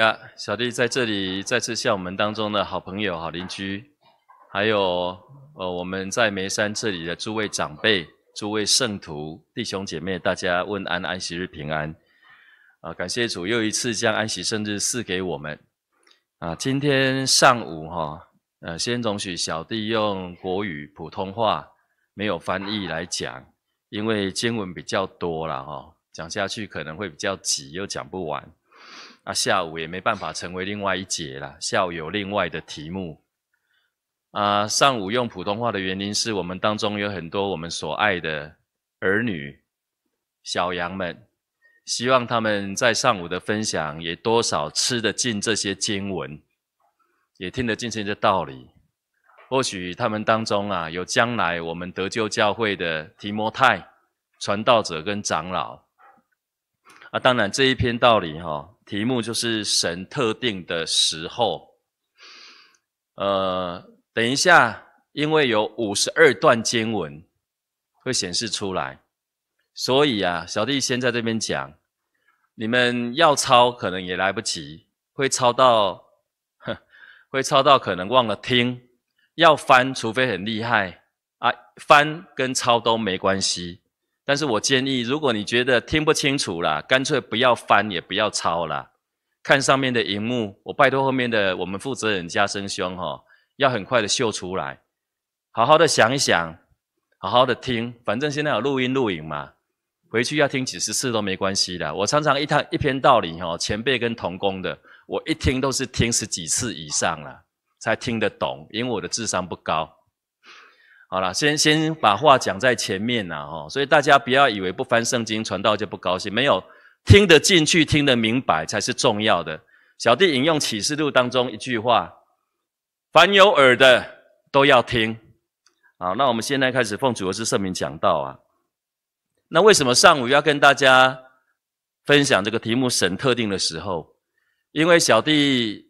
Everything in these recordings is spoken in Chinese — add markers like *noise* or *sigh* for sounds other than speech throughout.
啊，小弟在这里再次向我们当中的好朋友、好邻居，还有呃我们在眉山这里的诸位长辈、诸位圣徒、弟兄姐妹，大家问安，安息日平安。啊，感谢主又一次将安息生日赐给我们。啊，今天上午哈，呃，先容许小弟用国语普通话没有翻译来讲，因为经文比较多了哈，讲下去可能会比较挤，又讲不完。那下午也没办法成为另外一节了，下午有另外的题目。啊，上午用普通话的原因是我们当中有很多我们所爱的儿女、小羊们，希望他们在上午的分享也多少吃得进这些经文，也听得进这些道理。或许他们当中啊，有将来我们得救教会的提摩太传道者跟长老。啊，当然这一篇道理哈。题目就是神特定的时候，呃，等一下，因为有五十二段经文会显示出来，所以啊，小弟先在这边讲，你们要抄可能也来不及，会抄到，*laughs* 会抄到可能忘了听，要翻除非很厉害啊，翻跟抄都没关系。但是我建议，如果你觉得听不清楚了，干脆不要翻也不要抄了，看上面的荧幕。我拜托后面的我们负责人加生兄哈，要很快的秀出来，好好的想一想，好好的听。反正现在有录音录影嘛，回去要听几十次都没关系的。我常常一趟一篇道理哈，前辈跟同工的，我一听都是听十几次以上了，才听得懂，因为我的智商不高。好了，先先把话讲在前面呐，哦，所以大家不要以为不翻圣经传道就不高兴，没有听得进去、听得明白才是重要的。小弟引用启示录当中一句话：凡有耳的都要听。好，那我们现在开始奉主的是圣名讲道啊。那为什么上午要跟大家分享这个题目“神特定”的时候？因为小弟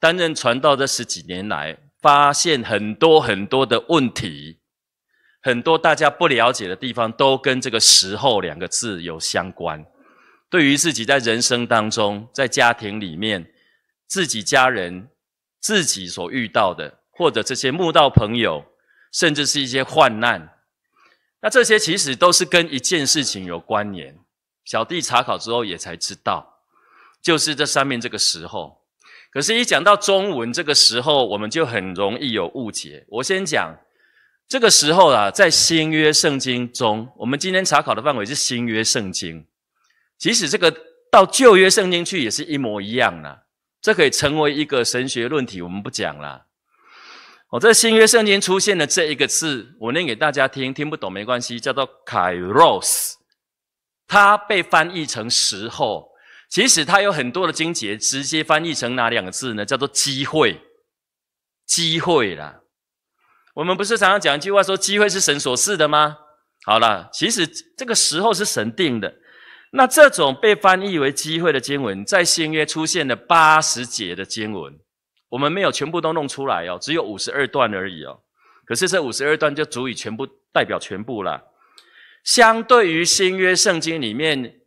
担任传道这十几年来。发现很多很多的问题，很多大家不了解的地方，都跟这个“时候”两个字有相关。对于自己在人生当中，在家庭里面，自己家人、自己所遇到的，或者这些墓道朋友，甚至是一些患难，那这些其实都是跟一件事情有关联。小弟查考之后也才知道，就是这上面这个时候。可是，一讲到中文，这个时候我们就很容易有误解。我先讲，这个时候啊，在新约圣经中，我们今天查考的范围是新约圣经，即使这个到旧约圣经去也是一模一样啊。这可以成为一个神学论题，我们不讲啦。我在新约圣经出现的这一个字，我念给大家听，听不懂没关系，叫做“凯 o 斯”，它被翻译成“时候”。其实它有很多的经节，直接翻译成哪两个字呢？叫做“机会”，机会啦。我们不是常常讲一句话说“机会是神所赐的”吗？好了，其实这个时候是神定的。那这种被翻译为“机会”的经文，在新约出现了八十节的经文，我们没有全部都弄出来哦，只有五十二段而已哦。可是这五十二段就足以全部代表全部了。相对于新约圣经里面。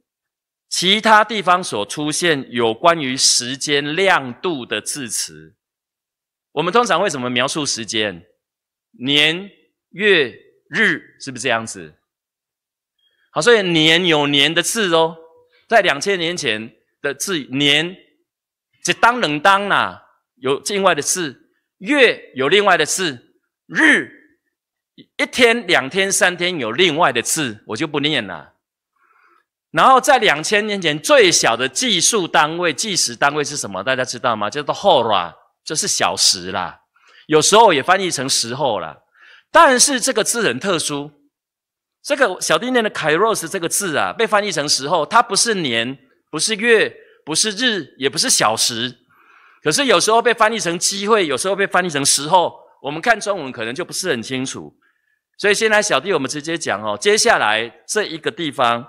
其他地方所出现有关于时间、亮度的字词，我们通常会怎么描述时间？年、月、日，是不是这样子？好，所以年有年的字哦，在两千年前的字年，这当能当啦。有另外的字，月有另外的字，日一天、两天、三天有另外的字，我就不念了。然后在两千年前，最小的计数单位、计时单位是什么？大家知道吗？叫做 hora，就是小时啦。有时候也翻译成时候啦。但是这个字很特殊，这个小弟念的 “kairos” 这个字啊，被翻译成时候，它不是年，不是月，不是日，也不是小时。可是有时候被翻译成机会，有时候被翻译成时候。我们看中文可能就不是很清楚。所以，先在小弟，我们直接讲哦。接下来这一个地方。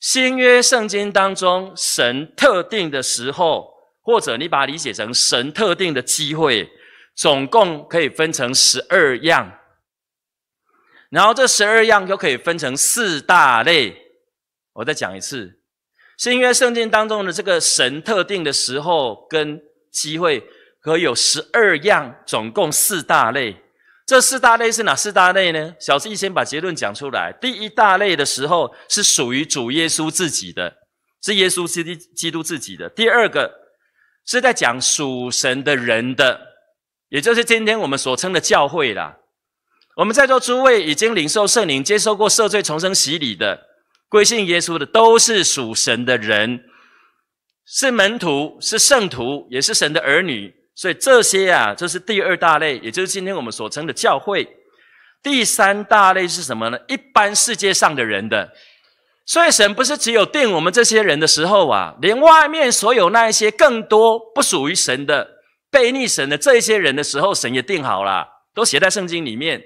新约圣经当中，神特定的时候，或者你把它理解成神特定的机会，总共可以分成十二样。然后这十二样又可以分成四大类。我再讲一次，新约圣经当中的这个神特定的时候跟机会，可有十二样，总共四大类。这四大类是哪四大类呢？小弟先把结论讲出来。第一大类的时候是属于主耶稣自己的，是耶稣基督基督自己的。第二个是在讲属神的人的，也就是今天我们所称的教会啦。我们在座诸位已经领受圣灵、接受过赦罪重生洗礼的、归信耶稣的，都是属神的人，是门徒、是圣徒，也是神的儿女。所以这些啊，就是第二大类，也就是今天我们所称的教会。第三大类是什么呢？一般世界上的人的。所以神不是只有定我们这些人的时候啊，连外面所有那一些更多不属于神的、背逆神的这些人的时候，神也定好了，都写在圣经里面。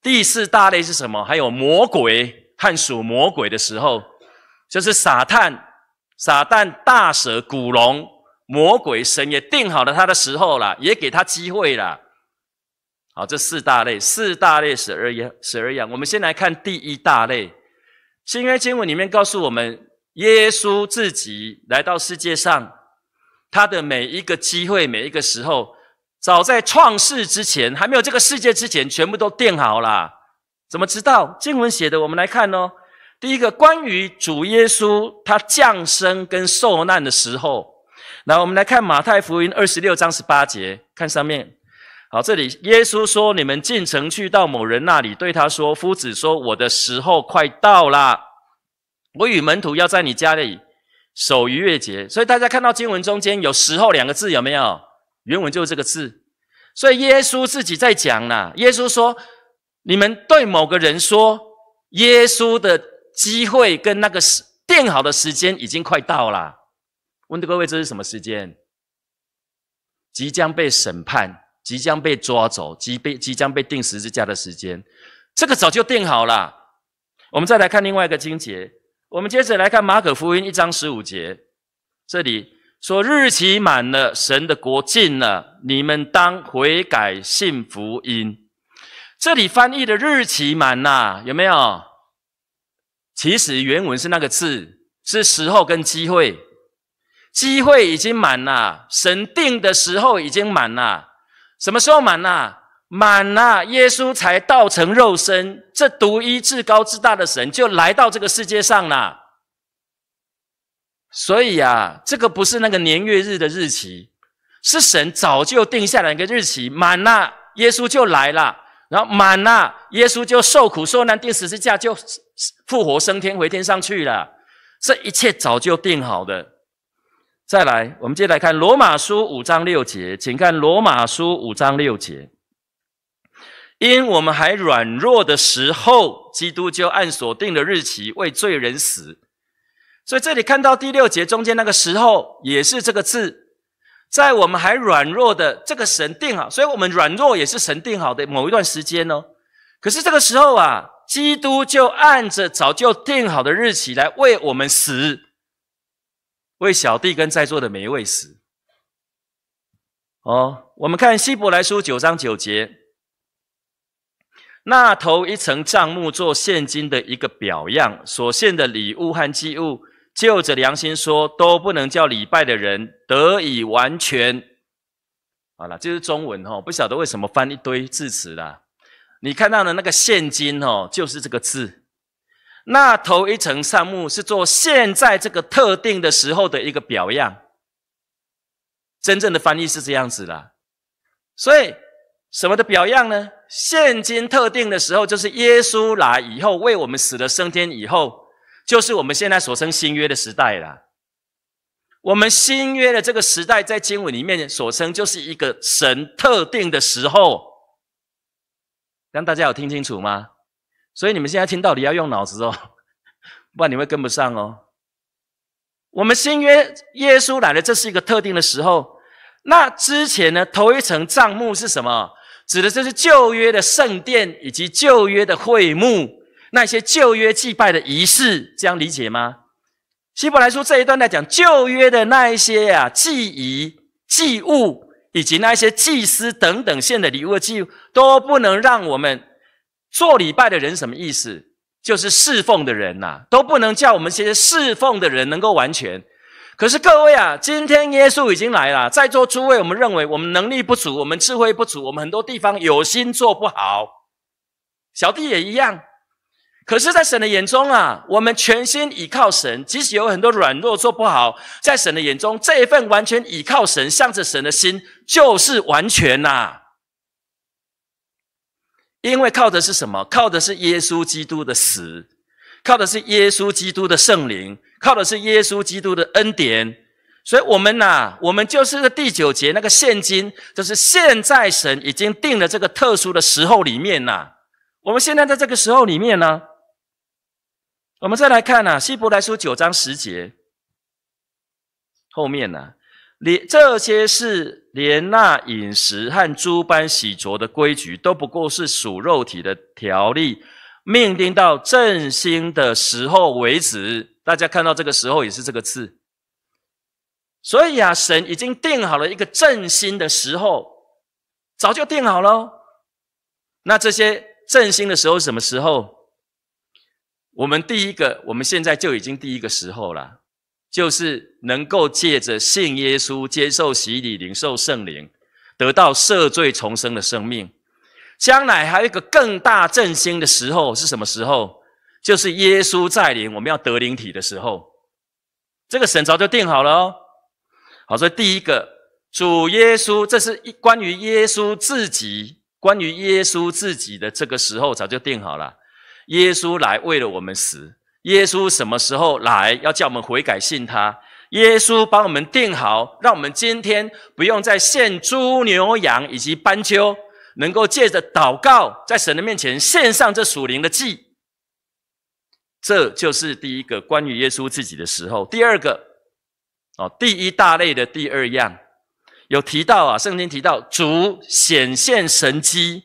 第四大类是什么？还有魔鬼和属魔鬼的时候，就是撒旦、撒旦、大蛇、古龙。魔鬼神也定好了他的时候了，也给他机会了。好，这四大类，四大类十二样，十二样。我们先来看第一大类。新约经文里面告诉我们，耶稣自己来到世界上，他的每一个机会，每一个时候，早在创世之前，还没有这个世界之前，全部都定好了。怎么知道？经文写的，我们来看哦。第一个，关于主耶稣他降生跟受难的时候。来，我们来看马太福音二十六章十八节，看上面。好，这里耶稣说：“你们进城去到某人那里，对他说：‘夫子说我的时候快到啦，我与门徒要在你家里守逾越节。’”所以大家看到经文中间有‘时候’两个字，有没有？原文就是这个字。所以耶稣自己在讲啦，耶稣说：“你们对某个人说，耶稣的机会跟那个定好的时间已经快到了。”问的各位，这是什么时间？即将被审判，即将被抓走，即被即将被定十字架的时间。这个早就定好了。我们再来看另外一个经节。我们接着来看马可福音一章十五节，这里说：“日期满了，神的国近了，你们当悔改，信福音。”这里翻译的“日期满”呐，有没有？其实原文是那个字，是时候跟机会。机会已经满了，神定的时候已经满了。什么时候满了？满了，耶稣才道成肉身，这独一至高至大的神就来到这个世界上了。所以啊，这个不是那个年月日的日期，是神早就定下来一个日期，满了，耶稣就来了。然后满了，耶稣就受苦受难，定十字架，就复活升天，回天上去了。这一切早就定好的。再来，我们接下来看罗马书五章六节，请看罗马书五章六节。因我们还软弱的时候，基督就按所定的日期为罪人死。所以这里看到第六节中间那个时候，也是这个字，在我们还软弱的这个神定好，所以我们软弱也是神定好的某一段时间哦。可是这个时候啊，基督就按着早就定好的日期来为我们死。为小弟跟在座的每一位死。哦，我们看希伯来书九章九节，那头一层帐幕做现金的一个表样，所献的礼物和祭物，就着良心说，都不能叫礼拜的人得以完全。好了，这是中文哦，不晓得为什么翻一堆字词啦。你看到的那个现金哦，就是这个字。那头一层上木是做现在这个特定的时候的一个表样，真正的翻译是这样子啦，所以什么的表样呢？现今特定的时候，就是耶稣来以后为我们死了升天以后，就是我们现在所称新约的时代了。我们新约的这个时代，在经文里面所称，就是一个神特定的时候。让大家有听清楚吗？所以你们现在听到底要用脑子哦，*laughs* 不然你会跟不上哦。我们新约耶稣来了，这是一个特定的时候。那之前呢，头一层帐幕是什么？指的这是旧约的圣殿以及旧约的会幕，那些旧约祭拜的仪式，这样理解吗？希伯来书这一段在讲旧约的那一些呀祭仪、祭物以及那一些祭司等等献的礼物、祭物，都不能让我们。做礼拜的人什么意思？就是侍奉的人呐，都不能叫我们这些侍奉的人能够完全。可是各位啊，今天耶稣已经来了，在座诸位，我们认为我们能力不足，我们智慧不足，我们很多地方有心做不好。小弟也一样。可是，在神的眼中啊，我们全心倚靠神，即使有很多软弱做不好，在神的眼中，这一份完全倚靠神、向着神的心，就是完全呐。因为靠的是什么？靠的是耶稣基督的死，靠的是耶稣基督的圣灵，靠的是耶稣基督的恩典。所以，我们呐，我们就是第九节那个现今，就是现在神已经定了这个特殊的时候里面呐。我们现在在这个时候里面呢，我们再来看呐，《希伯来书》九章十节后面呐。连这些是连那饮食和诸般洗濯的规矩都不过是属肉体的条例，命定到振兴的时候为止。大家看到这个时候也是这个字，所以啊，神已经定好了一个振兴的时候，早就定好了。那这些振兴的时候什么时候？我们第一个，我们现在就已经第一个时候了。就是能够借着信耶稣、接受洗礼、领受圣灵，得到赦罪重生的生命。将来还有一个更大振兴的时候是什么时候？就是耶稣再临，我们要得灵体的时候。这个神早就定好了。哦。好，所以第一个，主耶稣，这是一关于耶稣自己，关于耶稣自己的这个时候早就定好了。耶稣来为了我们死。耶稣什么时候来？要叫我们悔改信他。耶稣帮我们定好，让我们今天不用再献猪牛羊以及斑鸠，能够借着祷告，在神的面前献上这属灵的祭。这就是第一个关于耶稣自己的时候。第二个，哦，第一大类的第二样，有提到啊，圣经提到主显现神机，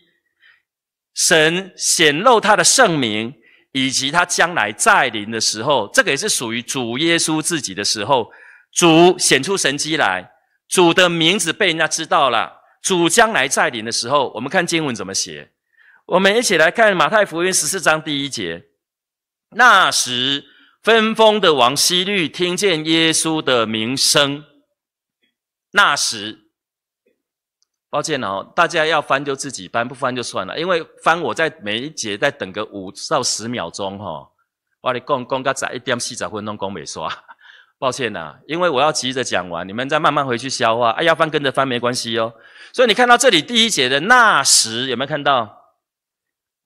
神显露他的圣名。以及他将来再临的时候，这个也是属于主耶稣自己的时候，主显出神机来，主的名字被人家知道了。主将来再临的时候，我们看经文怎么写，我们一起来看马太福音十四章第一节。那时，分封的王希律听见耶稣的名声，那时。抱歉哦，大家要翻就自己翻，不翻就算了。因为翻我在每一节再等个五到十秒钟哈，我得光光给他一点四十分钟光没刷。*laughs* 抱歉呐，因为我要急着讲完，你们再慢慢回去消化。哎，要翻跟着翻没关系哦。所以你看到这里第一节的那时有没有看到？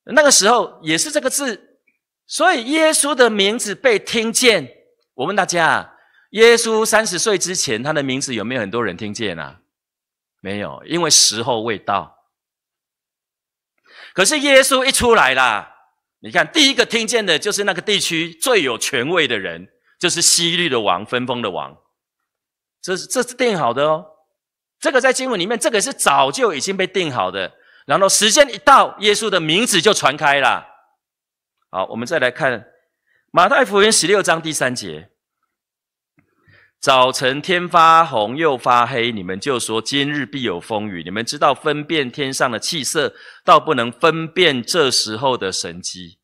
那个时候也是这个字，所以耶稣的名字被听见。我问大家，耶稣三十岁之前，他的名字有没有很多人听见啊？没有，因为时候未到。可是耶稣一出来啦，你看第一个听见的就是那个地区最有权位的人，就是西律的王、分封的王，这是这是定好的哦。这个在经文里面，这个是早就已经被定好的。然后时间一到，耶稣的名字就传开了。好，我们再来看马太福音十六章第三节。早晨天发红又发黑，你们就说今日必有风雨。你们知道分辨天上的气色，倒不能分辨这时候的神机。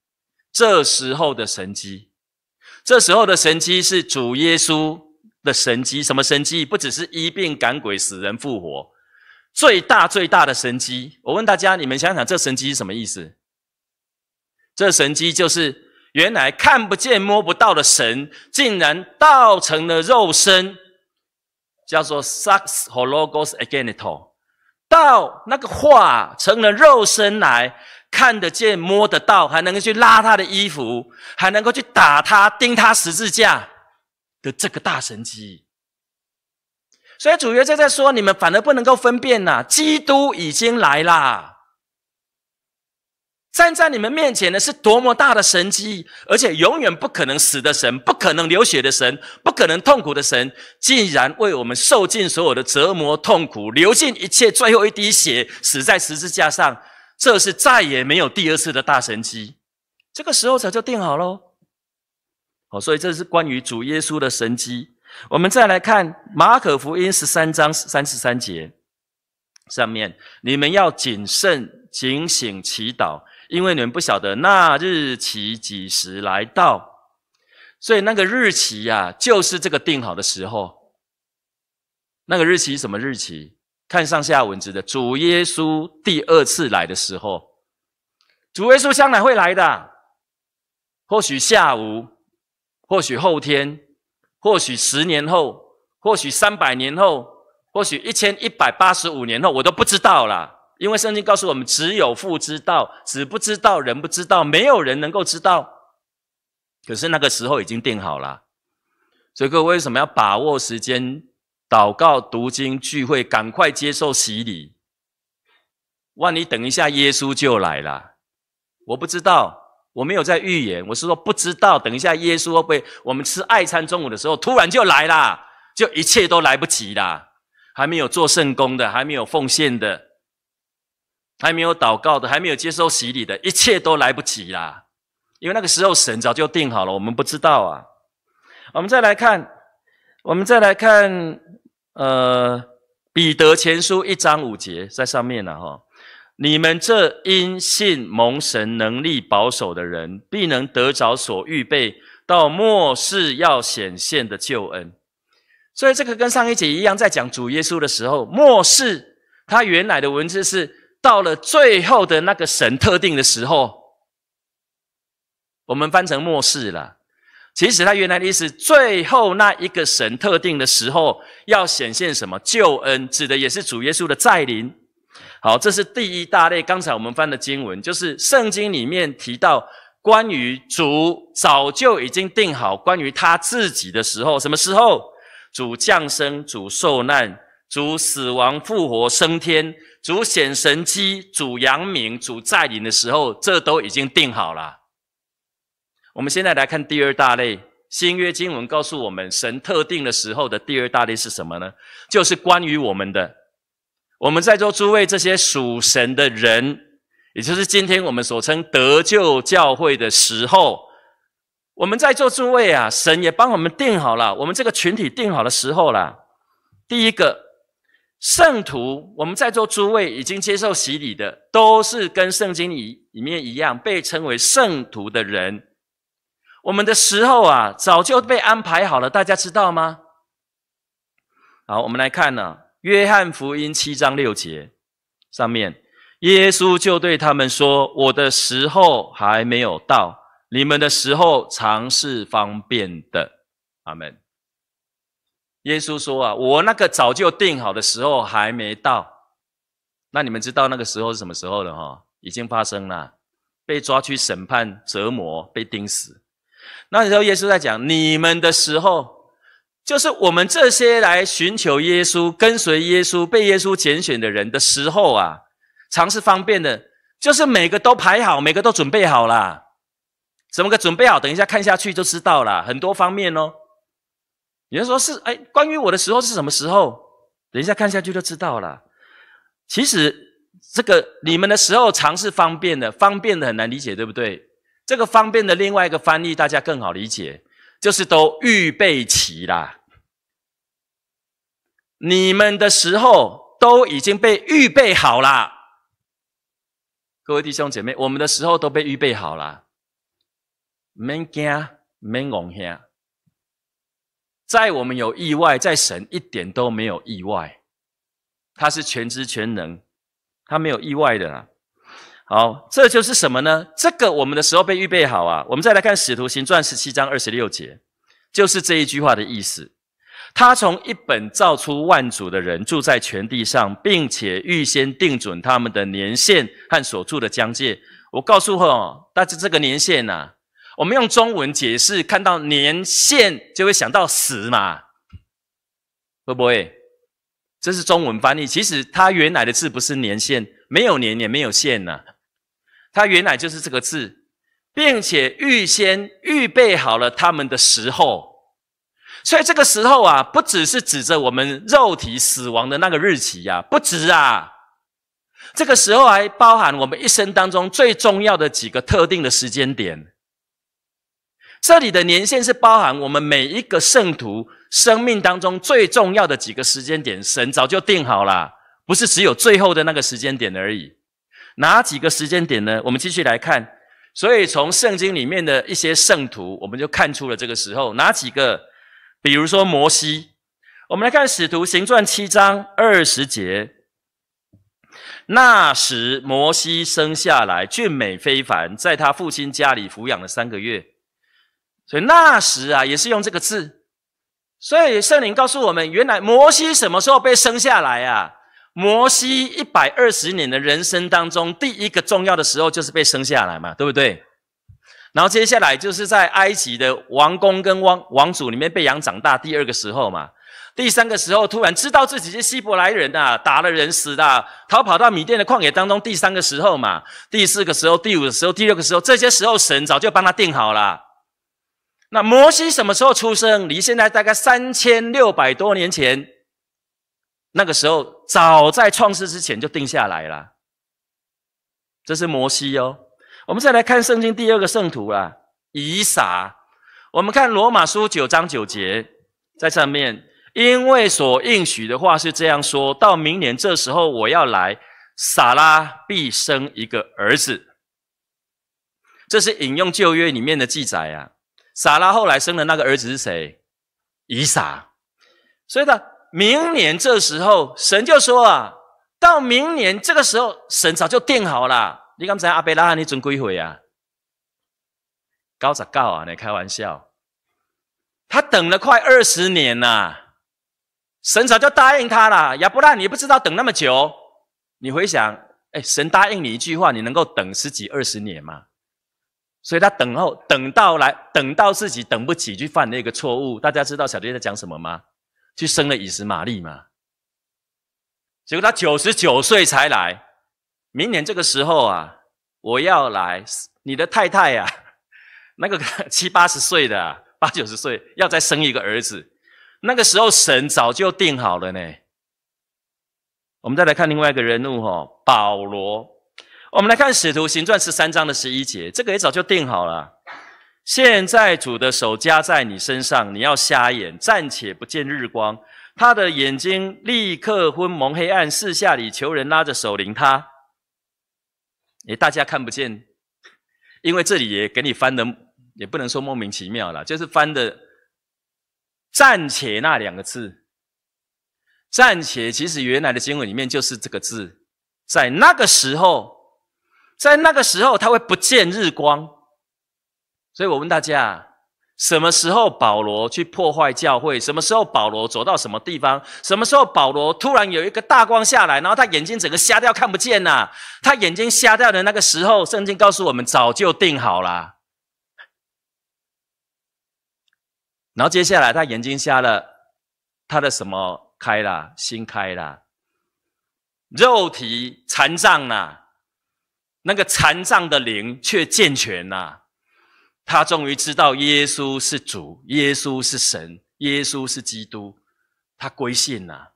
这时候的神机，这时候的神机是主耶稣的神机。什么神机？不只是一病赶鬼、死人复活，最大最大的神机。我问大家，你们想想，这神机是什么意思？这神机就是。原来看不见摸不到的神，竟然道成了肉身，叫做 Sax Hologos a g n i t o 道那个化成了肉身来看得见摸得到，还能够去拉他的衣服，还能够去打他钉他十字架的这个大神机。所以主耶稣在说，你们反而不能够分辨呐，基督已经来啦。站在你们面前的，是多么大的神迹，而且永远不可能死的神，不可能流血的神，不可能痛苦的神，竟然为我们受尽所有的折磨、痛苦，流尽一切最后一滴血，死在十字架上，这是再也没有第二次的大神迹。这个时候早就定好喽。好，所以这是关于主耶稣的神迹。我们再来看马可福音十三章三十三节上面，你们要谨慎、警醒、祈祷。因为你们不晓得那日期几时来到，所以那个日期呀，就是这个定好的时候。那个日期什么日期？看上下文字的，主耶稣第二次来的时候，主耶稣将来会来的，或许下午，或许后天，或许十年后，或许三百年后，或许一千一百八十五年后，我都不知道啦。因为圣经告诉我们，只有父知道，子不知道，人不知道，没有人能够知道。可是那个时候已经定好了，所以各位为什么要把握时间祷告读经聚会？赶快接受洗礼。万一等一下耶稣就来了，我不知道，我没有在预言，我是说不知道。等一下耶稣会不会我们吃爱餐中午的时候突然就来了，就一切都来不及了，还没有做圣功的，还没有奉献的。还没有祷告的，还没有接受洗礼的，一切都来不及啦。因为那个时候神早就定好了，我们不知道啊。我们再来看，我们再来看，呃，《彼得前书》一章五节在上面呢，哈。你们这因信蒙神能力保守的人，必能得着所预备到末世要显现的救恩。所以这个跟上一节一样，在讲主耶稣的时候，末世他原来的文字是。到了最后的那个神特定的时候，我们翻成末世了。其实他原来的意思，最后那一个神特定的时候要显现什么救恩，指的也是主耶稣的再临。好，这是第一大类。刚才我们翻的经文，就是圣经里面提到关于主早就已经定好关于他自己的时候，什么时候主降生、主受难、主死亡、复活、升天。主显神机、主扬名，主在领的时候，这都已经定好了。我们现在来看第二大类，新约经文告诉我们，神特定的时候的第二大类是什么呢？就是关于我们的，我们在座诸位这些属神的人，也就是今天我们所称得救教会的时候，我们在座诸位啊，神也帮我们定好了，我们这个群体定好的时候了。第一个。圣徒，我们在座诸位已经接受洗礼的，都是跟圣经里里面一样被称为圣徒的人。我们的时候啊，早就被安排好了，大家知道吗？好，我们来看呢，《约翰福音》七章六节上面，耶稣就对他们说：“我的时候还没有到，你们的时候常是方便的。”阿门。耶稣说啊，我那个早就定好的时候还没到，那你们知道那个时候是什么时候了哈？已经发生了，被抓去审判、折磨、被钉死。那时候耶稣在讲你们的时候，就是我们这些来寻求耶稣、跟随耶稣、被耶稣拣选的人的时候啊，常是方便的，就是每个都排好，每个都准备好啦。怎么个准备好？等一下看下去就知道啦，很多方面哦。有人说是哎，关于我的时候是什么时候？等一下看下去就知道了。其实这个你们的时候，尝试方便的，方便的很难理解，对不对？这个方便的另外一个翻译，大家更好理解，就是都预备齐啦。你们的时候都已经被预备好啦。各位弟兄姐妹，我们的时候都被预备好了，免惊免恐吓。在我们有意外，在神一点都没有意外，他是全知全能，他没有意外的。好，这就是什么呢？这个我们的时候被预备好啊。我们再来看《使徒行传》十七章二十六节，就是这一句话的意思。他从一本造出万族的人，住在全地上，并且预先定准他们的年限和所住的疆界。我告诉哈，大家，这个年限呐。我们用中文解释，看到年限就会想到死嘛？会不会？这是中文翻译。其实它原来的字不是年限，没有年，也没有限呢。它原来就是这个字，并且预先预备好了他们的时候。所以这个时候啊，不只是指着我们肉体死亡的那个日期呀，不止啊。这个时候还包含我们一生当中最重要的几个特定的时间点。这里的年限是包含我们每一个圣徒生命当中最重要的几个时间点，神早就定好了，不是只有最后的那个时间点而已。哪几个时间点呢？我们继续来看。所以从圣经里面的一些圣徒，我们就看出了这个时候哪几个，比如说摩西。我们来看使徒行传七章二十节，那时摩西生下来，俊美非凡，在他父亲家里抚养了三个月。所以那时啊，也是用这个字。所以圣灵告诉我们，原来摩西什么时候被生下来啊？摩西一百二十年的人生当中，第一个重要的时候就是被生下来嘛，对不对？然后接下来就是在埃及的王宫跟王王族里面被养长大，第二个时候嘛。第三个时候，突然知道自己是希伯来人啊，打了人死的，逃跑到米甸的旷野当中，第三个时候嘛。第四个时候，第五个时候，第六个时候，这些时候神早就帮他定好了。那摩西什么时候出生？离现在大概三千六百多年前。那个时候，早在创世之前就定下来了。这是摩西哦。我们再来看圣经第二个圣徒啊，以撒。我们看罗马书九章九节，在上面，因为所应许的话是这样说到：明年这时候我要来，撒拉必生一个儿子。这是引用旧约里面的记载啊。撒拉后来生的那个儿子是谁？以撒。所以呢，明年这时候，神就说啊，到明年这个时候，神早就定好了。你刚才阿贝拉罕你准几回啊？高咋高啊？你开玩笑？他等了快二十年呐！神早就答应他了。亚伯拉，你不知道等那么久？你回想，哎，神答应你一句话，你能够等十几二十年吗？所以他等候，等到来，等到自己等不起去犯那个错误。大家知道小弟在讲什么吗？去生了以实玛利嘛。结果他九十九岁才来。明年这个时候啊，我要来，你的太太呀，*laughs* 那个 *laughs* 七八十岁的，八九十岁要再生一个儿子。那个时候神早就定好了呢。我们再来看另外一个人物哈，保罗。我们来看《使徒行传》十三章的十一节，这个也早就定好了。现在主的手加在你身上，你要瞎眼，暂且不见日光。他的眼睛立刻昏蒙黑暗，四下里求人拉着手领他。诶，大家看不见，因为这里也给你翻的，也不能说莫名其妙了，就是翻的“暂且”那两个字。暂且，其实原来的经文里面就是这个字，在那个时候。在那个时候，他会不见日光，所以我问大家，什么时候保罗去破坏教会？什么时候保罗走到什么地方？什么时候保罗突然有一个大光下来，然后他眼睛整个瞎掉，看不见呐？他眼睛瞎掉的那个时候，圣经告诉我们早就定好了。然后接下来他眼睛瞎了，他的什么开了？心开了？肉体残障了？那个残障的灵却健全呐，他终于知道耶稣是主，耶稣是神，耶稣是基督，他归信呐。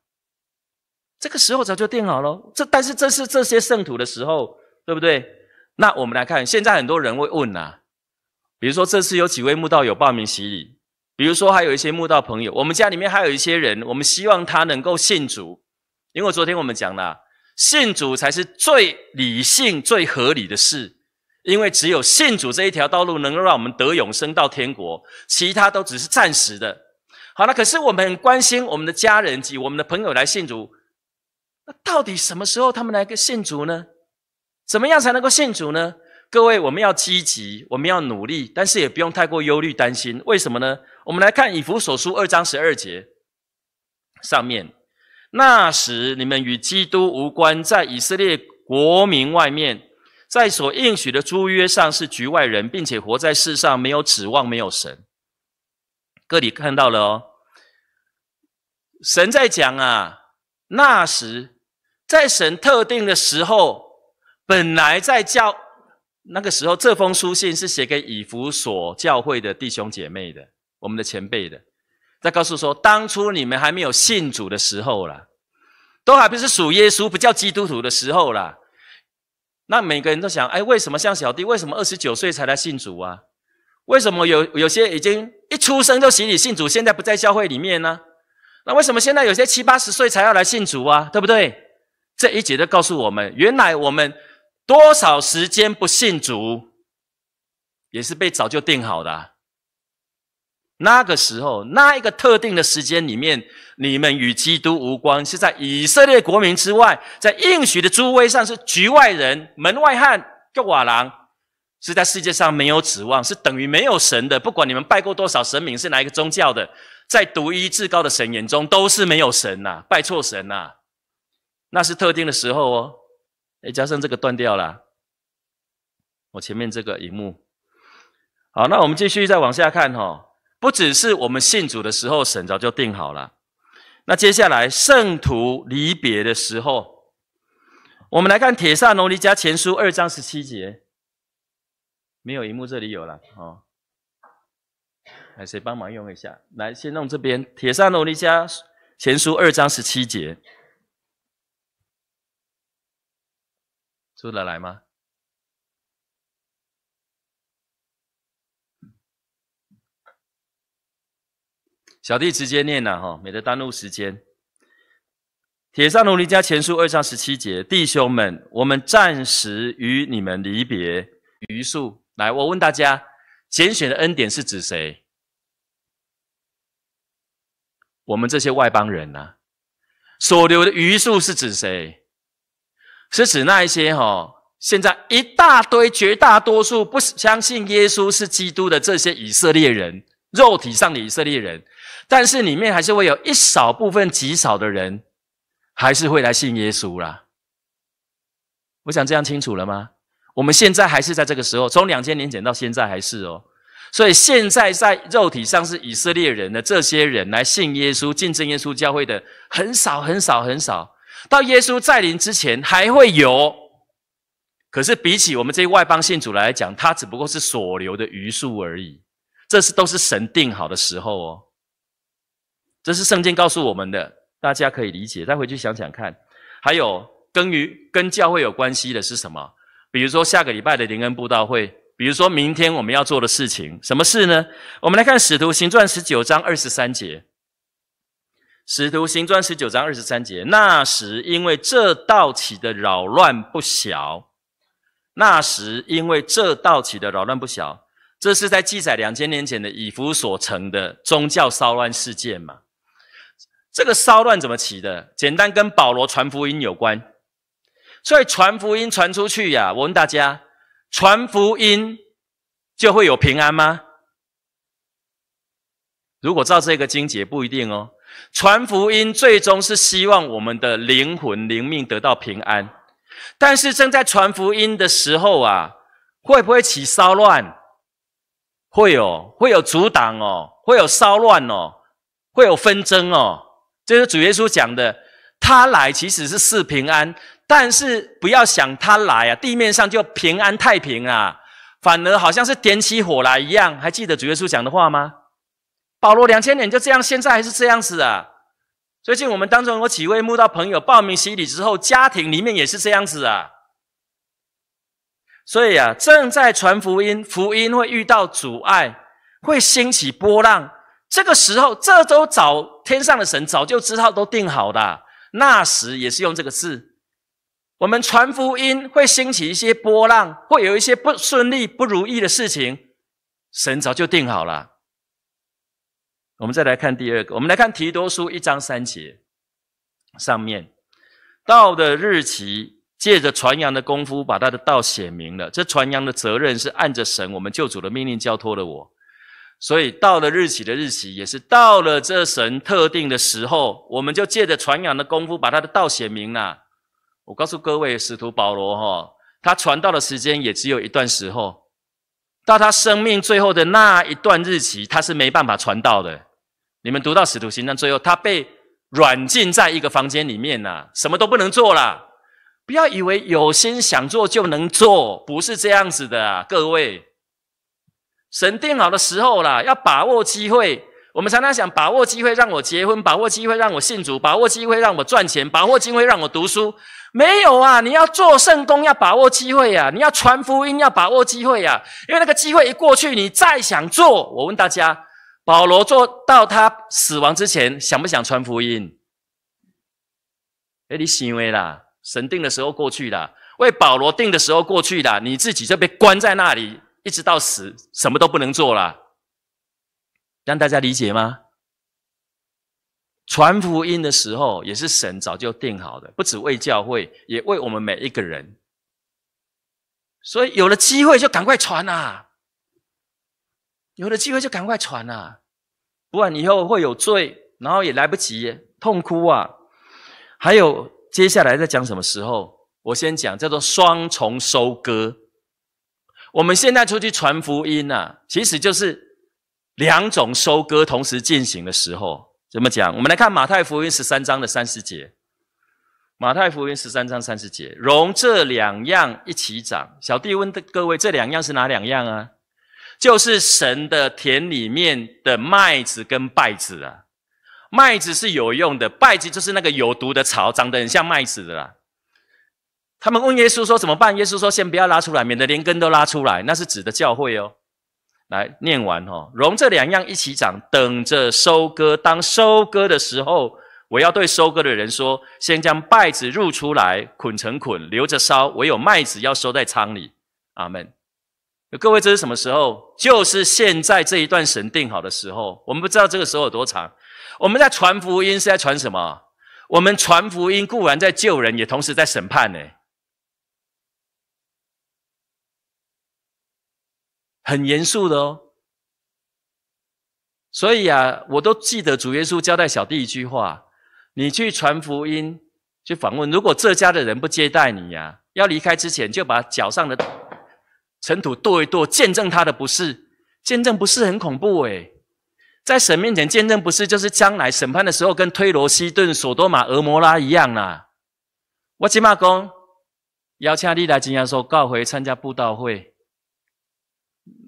这个时候早就定好了。这但是这是这些圣徒的时候，对不对？那我们来看，现在很多人会问呐，比如说这次有几位慕道友报名洗礼，比如说还有一些慕道朋友，我们家里面还有一些人，我们希望他能够信主，因为昨天我们讲了。信主才是最理性、最合理的事，因为只有信主这一条道路能够让我们得永生到天国，其他都只是暂时的。好了，可是我们关心我们的家人及我们的朋友来信主，那到底什么时候他们来个信主呢？怎么样才能够信主呢？各位，我们要积极，我们要努力，但是也不用太过忧虑担心。为什么呢？我们来看以弗所书二章十二节上面。那时你们与基督无关，在以色列国民外面，在所应许的租约上是局外人，并且活在世上没有指望，没有神。哥，你看到了哦，神在讲啊。那时，在神特定的时候，本来在教那个时候，这封书信是写给以弗所教会的弟兄姐妹的，我们的前辈的。在告诉说，当初你们还没有信主的时候啦，都还不是属耶稣、不叫基督徒的时候啦。那每个人都想，哎，为什么像小弟，为什么二十九岁才来信主啊？为什么有有些已经一出生就洗礼信主，现在不在教会里面呢？那为什么现在有些七八十岁才要来信主啊？对不对？这一节就告诉我们，原来我们多少时间不信主，也是被早就定好的。那个时候，那一个特定的时间里面，你们与基督无关，是在以色列国民之外，在应许的诸位上是局外人、门外汉、哥瓦郎，是在世界上没有指望，是等于没有神的。不管你们拜过多少神明，是哪一个宗教的，在独一至高的神眼中都是没有神呐，拜错神呐。那是特定的时候哦。哎，加上这个断掉了，我前面这个荧幕。好，那我们继续再往下看哈。不只是我们信主的时候神早就定好了，那接下来圣徒离别的时候，我们来看《铁扇奴尼迦前书》二章十七节，没有荧幕这里有了哦，来谁帮忙用一下？来先弄这边，《铁扇奴尼迦前书》二章十七节，出得来吗？小弟直接念了哈，免得耽误时间。《铁上奴隶家前书二章十七节》，弟兄们，我们暂时与你们离别，余数来，我问大家，拣选的恩典是指谁？我们这些外邦人呢？所留的余数是指谁？是指那一些哈，现在一大堆绝大多数不相信耶稣是基督的这些以色列人，肉体上的以色列人。但是里面还是会有一少部分、极少的人，还是会来信耶稣啦。我想这样清楚了吗？我们现在还是在这个时候，从两千年前到现在还是哦。所以现在在肉体上是以色列人的这些人来信耶稣、见证耶稣教会的很少、很少、很少。到耶稣再临之前还会有，可是比起我们这些外邦信主来讲，他只不过是所留的余数而已。这是都是神定好的时候哦。这是圣经告诉我们的，大家可以理解。再回去想想看，还有跟于跟教会有关系的是什么？比如说下个礼拜的灵恩布道会，比如说明天我们要做的事情，什么事呢？我们来看《使徒行传》十九章二十三节，《使徒行传》十九章二十三节，那时因为这道起的扰乱不小，那时因为这道起的扰乱不小，这是在记载两千年前的以弗所城的宗教骚乱事件嘛？这个骚乱怎么起的？简单，跟保罗传福音有关。所以传福音传出去呀，我问大家，传福音就会有平安吗？如果照这个经节，不一定哦。传福音最终是希望我们的灵魂、灵命得到平安，但是正在传福音的时候啊，会不会起骚乱？会有，会有阻挡哦，会有骚乱哦，会有纷争哦。这是主耶稣讲的，他来其实是是平安，但是不要想他来啊，地面上就平安太平啊，反而好像是点起火来一样。还记得主耶稣讲的话吗？保罗两千年就这样，现在还是这样子啊。最近我们当中有几位慕道朋友报名洗礼之后，家庭里面也是这样子啊。所以啊，正在传福音，福音会遇到阻碍，会兴起波浪。这个时候，这都早。天上的神早就知道，都定好的。那时也是用这个字。我们传福音会兴起一些波浪，会有一些不顺利、不如意的事情，神早就定好了。我们再来看第二个，我们来看提多书一章三节上面，道的日期，借着传扬的功夫，把他的道写明了。这传扬的责任是按着神我们救主的命令交托的我。所以到了日期的日期，也是到了这神特定的时候，我们就借着传扬的功夫，把他的道写明了。我告诉各位，使徒保罗哈，他传道的时间也只有一段时候，到他生命最后的那一段日期，他是没办法传道的。你们读到使徒行传最后，他被软禁在一个房间里面呢，什么都不能做了。不要以为有心想做就能做，不是这样子的，各位。神定好的时候啦，要把握机会，我们常常想把握机会，让我结婚，把握机会让我信主，把握机会让我赚钱，把握机会让我读书，没有啊！你要做圣公要把握机会呀！你要传福音，要把握机会呀！因为那个机会一过去，你再想做，我问大家，保罗做到他死亡之前想不想传福音？哎，你为啦，神定的时候过去啦，为保罗定的时候过去啦，你自己就被关在那里。一直到死什么都不能做了，让大家理解吗？传福音的时候也是神早就定好的，不止为教会，也为我们每一个人。所以有了机会就赶快传啊！有了机会就赶快传啊！不然以后会有罪，然后也来不及痛哭啊！还有接下来在讲什么时候？我先讲叫做双重收割。我们现在出去传福音呢，其实就是两种收割同时进行的时候。怎么讲？我们来看马太福音十三章的三十节。马太福音十三章三十节，容这两样一起长。小弟问的各位，这两样是哪两样啊？就是神的田里面的麦子跟稗子啊。麦子是有用的，稗子就是那个有毒的草，长得很像麦子的啦。他们问耶稣说怎么办？耶稣说先不要拉出来，免得连根都拉出来。那是指的教会哦。来，念完哦，容这两样一起长，等着收割。当收割的时候，我要对收割的人说：先将稗子入出来，捆成捆，留着烧；唯有麦子要收在仓里。阿门。各位，这是什么时候？就是现在这一段神定好的时候。我们不知道这个时候有多长。我们在传福音是在传什么？我们传福音固然在救人，也同时在审判呢。很严肃的哦，所以啊，我都记得主耶稣交代小弟一句话：你去传福音，去访问。如果这家的人不接待你呀，要离开之前就把脚上的尘土跺一跺，见证他的不是。见证不是很恐怖哎，在神面前见证不是，就是将来审判的时候，跟推罗、西顿、索多玛、俄摩拉一样啦。我今嘛讲，邀请你来今天说告回参加布道会。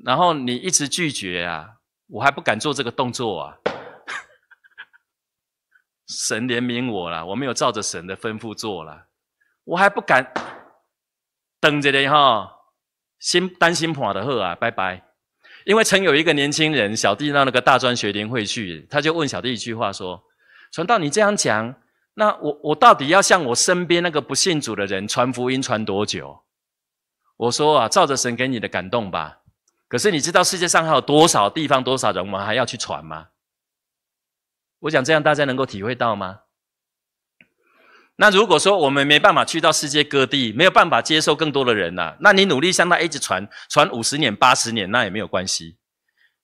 然后你一直拒绝啊，我还不敢做这个动作啊！神怜悯我了，我没有照着神的吩咐做了，我还不敢等着的哈，心担心怕的很啊，拜拜！因为曾有一个年轻人，小弟到那个大专学联会去，他就问小弟一句话说：“传道，你这样讲，那我我到底要向我身边那个不信主的人传福音传多久？”我说啊，照着神给你的感动吧。可是你知道世界上还有多少地方、多少人，我们还要去传吗？我想这样大家能够体会到吗？那如果说我们没办法去到世界各地，没有办法接受更多的人呐。那你努力向他一直传，传五十年、八十年，那也没有关系。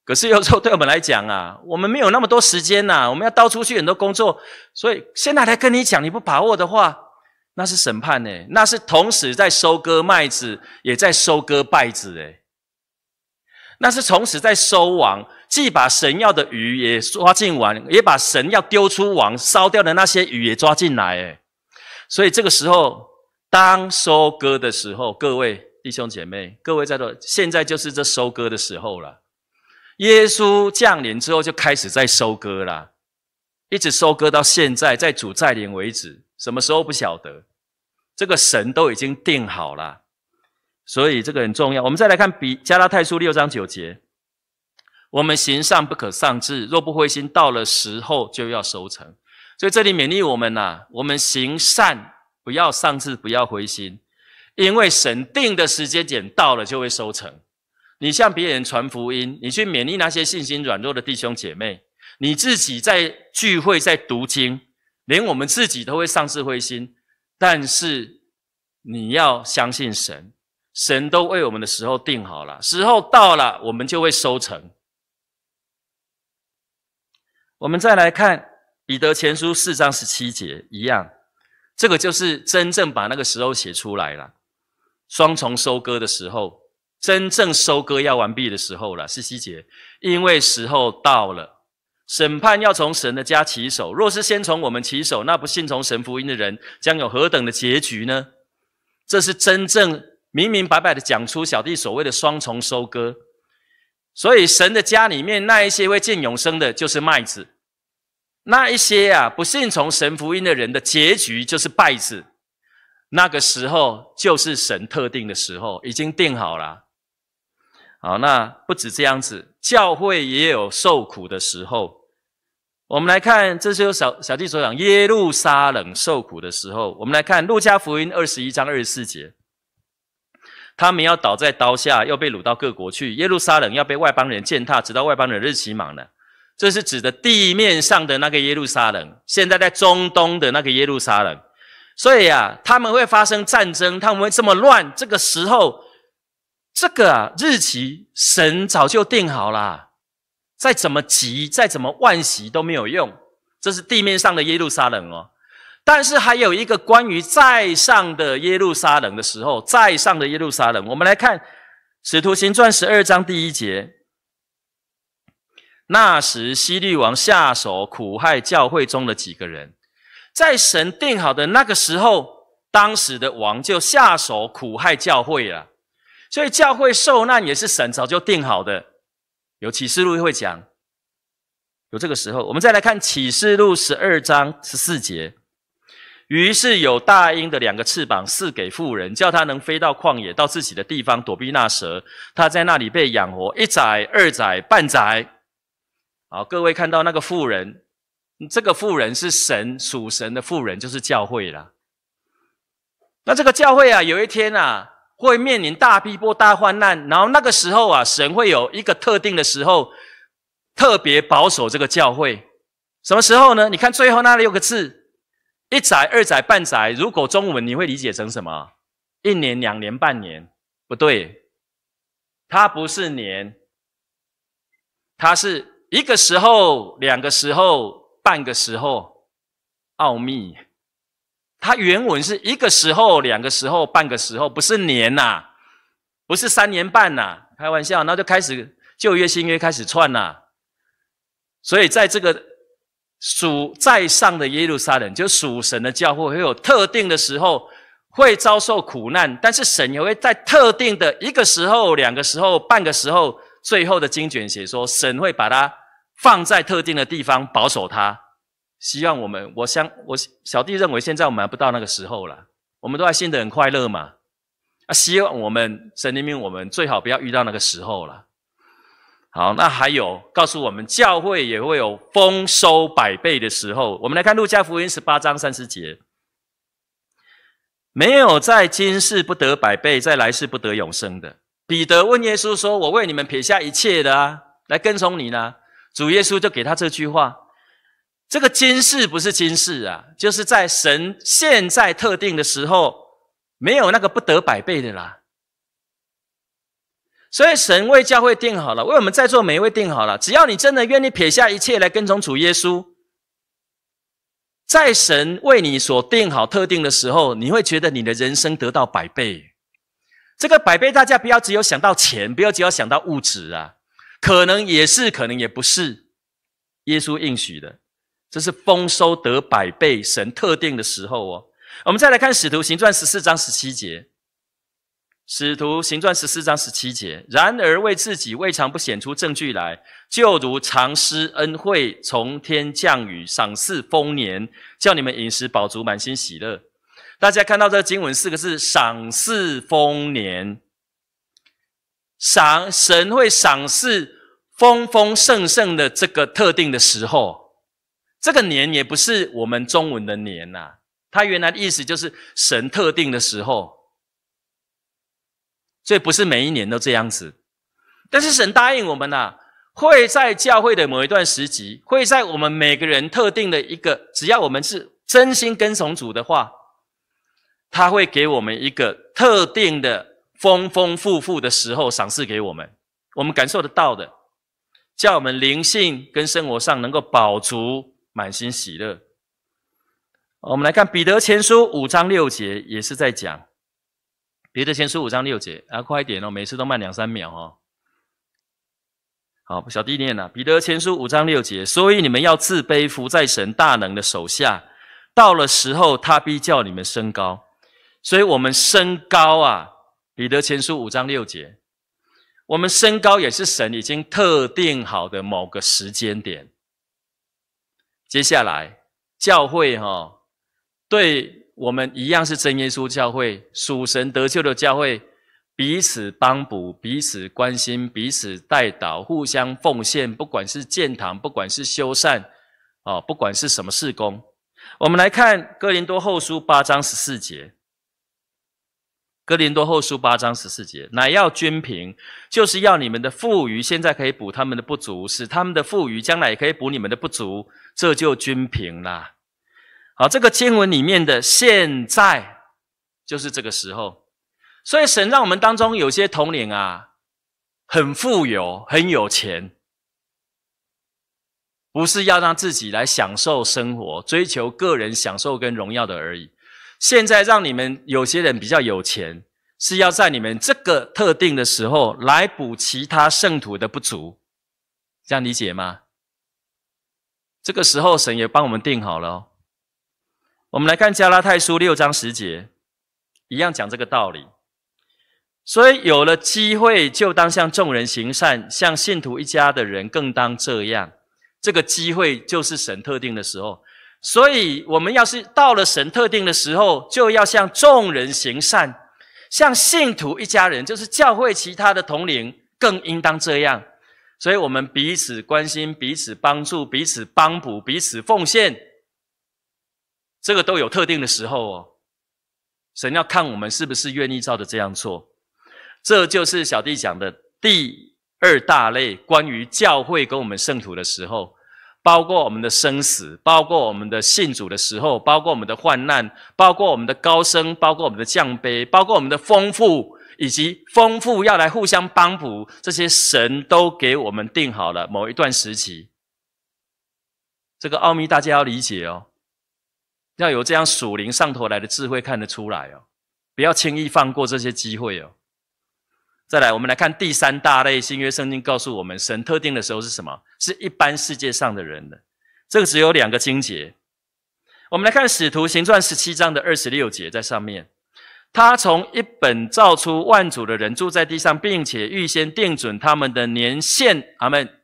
可是有时候对我们来讲啊，我们没有那么多时间呐，我们要到处去很多工作，所以现在来跟你讲，你不把握的话，那是审判呢，那是同时在收割麦子，也在收割败子诶。那是从此在收网，既把神要的鱼也抓进网，也把神要丢出网烧掉的那些鱼也抓进来。哎，所以这个时候，当收割的时候，各位弟兄姐妹，各位在座，现在就是这收割的时候了。耶稣降临之后就开始在收割了，一直收割到现在，在主再临为止，什么时候不晓得？这个神都已经定好了。所以这个很重要。我们再来看《比加拉太书》六章九节：“我们行善不可丧志，若不灰心，到了时候就要收成。”所以这里勉励我们呐：我们行善不要丧志，不要灰心，因为神定的时间点到了就会收成。你向别人传福音，你去勉励那些信心软弱的弟兄姐妹，你自己在聚会在读经，连我们自己都会上志灰心。但是你要相信神。神都为我们的时候定好了，时候到了，我们就会收成。我们再来看彼得前书四章十七节，一样，这个就是真正把那个时候写出来了。双重收割的时候，真正收割要完毕的时候了，十七节，因为时候到了，审判要从神的家起手，若是先从我们起手，那不信从神福音的人将有何等的结局呢？这是真正。明明白白的讲出小弟所谓的双重收割，所以神的家里面那一些会见永生的，就是麦子；那一些啊不信从神福音的人的结局就是败子。那个时候就是神特定的时候，已经定好了。好，那不止这样子，教会也有受苦的时候。我们来看，这是由小小弟所讲耶路撒冷受苦的时候。我们来看路加福音二十一章二十四节。他们要倒在刀下，又被掳到各国去；耶路撒冷要被外邦人践踏，直到外邦人日期满了。这是指的地面上的那个耶路撒冷，现在在中东的那个耶路撒冷。所以啊，他们会发生战争，他们会这么乱。这个时候，这个日期神早就定好了，再怎么急，再怎么万喜都没有用。这是地面上的耶路撒冷哦。但是还有一个关于在上的耶路撒冷的时候，在上的耶路撒冷，我们来看《使徒行传》十二章第一节。那时希律王下手苦害教会中的几个人，在神定好的那个时候，当时的王就下手苦害教会了。所以教会受难也是神早就定好的。有启示录会讲有这个时候，我们再来看启示录十二章十四节。于是有大鹰的两个翅膀赐给富人，叫他能飞到旷野，到自己的地方躲避那蛇。他在那里被养活一载、二载、半载。好，各位看到那个富人，这个富人是神属神的富人，就是教会了。那这个教会啊，有一天啊，会面临大逼迫、大患难。然后那个时候啊，神会有一个特定的时候，特别保守这个教会。什么时候呢？你看最后那六个字。一载、二载、半载，如果中文你会理解成什么？一年、两年、半年，不对，它不是年，它是一个时候、两个时候、半个时候，奥秘。它原文是一个时候、两个时候、半个时候，不是年呐，不是三年半呐，开玩笑，那就开始旧约新约开始串呐，所以在这个。属在上的耶路撒冷，就属神的教会，会有特定的时候会遭受苦难，但是神也会在特定的一个时候、两个时候、半个时候，最后的经卷写说，神会把它放在特定的地方保守它。希望我们，我相我小弟认为现在我们还不到那个时候了，我们都在信得很快乐嘛，啊，希望我们神里面我们最好不要遇到那个时候了。好，那还有告诉我们，教会也会有丰收百倍的时候。我们来看《路加福音》十八章三十节，没有在今世不得百倍，在来世不得永生的。彼得问耶稣说：“我为你们撇下一切的啊，来跟从你呢？”主耶稣就给他这句话：这个今世不是今世啊，就是在神现在特定的时候，没有那个不得百倍的啦。所以，神为教会定好了，为我们在座每一位定好了。只要你真的愿意撇下一切来跟从主耶稣，在神为你所定好特定的时候，你会觉得你的人生得到百倍。这个百倍，大家不要只有想到钱，不要只要想到物质啊，可能也是，可能也不是。耶稣应许的，这是丰收得百倍。神特定的时候哦，我们再来看《使徒行传》十四章十七节。使徒行传十四章十七节，然而为自己未尝不显出证据来，就如常施恩惠，从天降雨，赏赐丰年，叫你们饮食饱足，满心喜乐。大家看到这经文四个字“赏赐丰年”，赏神会赏赐丰丰盛盛的这个特定的时候，这个年也不是我们中文的年呐，它原来的意思就是神特定的时候。所以不是每一年都这样子，但是神答应我们呐，会在教会的某一段时期，会在我们每个人特定的一个，只要我们是真心跟从主的话，他会给我们一个特定的丰丰富富的时候赏赐给我们，我们感受得到的，叫我们灵性跟生活上能够饱足，满心喜乐。我们来看彼得前书五章六节，也是在讲。彼得前书五章六节，啊，快一点哦，每次都慢两三秒哦。好，小弟念了彼得前书五章六节，所以你们要自卑，伏在神大能的手下。到了时候，他必叫你们升高。所以我们升高啊，彼得前书五章六节，我们升高也是神已经特定好的某个时间点。接下来，教会哈，对。我们一样是真耶稣教会，属神得救的教会，彼此帮补，彼此关心，彼此带导，互相奉献。不管是建堂，不管是修缮，哦，不管是什么事工，我们来看《哥林多后书》八章十四节，《哥林多后书》八章十四节，乃要均平，就是要你们的富余，现在可以补他们的不足，使他们的富余将来也可以补你们的不足，这就均平啦。好，这个经文里面的现在就是这个时候，所以神让我们当中有些统领啊，很富有、很有钱，不是要让自己来享受生活、追求个人享受跟荣耀的而已。现在让你们有些人比较有钱，是要在你们这个特定的时候来补其他圣徒的不足，这样理解吗？这个时候神也帮我们定好了。我们来看加拉太书六章十节，一样讲这个道理。所以有了机会，就当向众人行善，向信徒一家的人更当这样。这个机会就是神特定的时候。所以我们要是到了神特定的时候，就要向众人行善，向信徒一家人，就是教会其他的同龄，更应当这样。所以我们彼此关心，彼此帮助，彼此帮补，彼此奉献。这个都有特定的时候哦，神要看我们是不是愿意照着这样做。这就是小弟讲的第二大类，关于教会跟我们圣徒的时候，包括我们的生死，包括我们的信主的时候，包括我们的患难，包括我们的高升，包括我们的降卑，包括我们的丰富以及丰富要来互相帮扶。这些神都给我们定好了某一段时期，这个奥秘大家要理解哦。要有这样属灵上头来的智慧，看得出来哦，不要轻易放过这些机会哦。再来，我们来看第三大类，新约圣经告诉我们，神特定的时候是什么？是一般世界上的人的。这个只有两个经节，我们来看使徒行传十七章的二十六节，在上面，他从一本造出万族的人住在地上，并且预先定准他们的年限，阿门。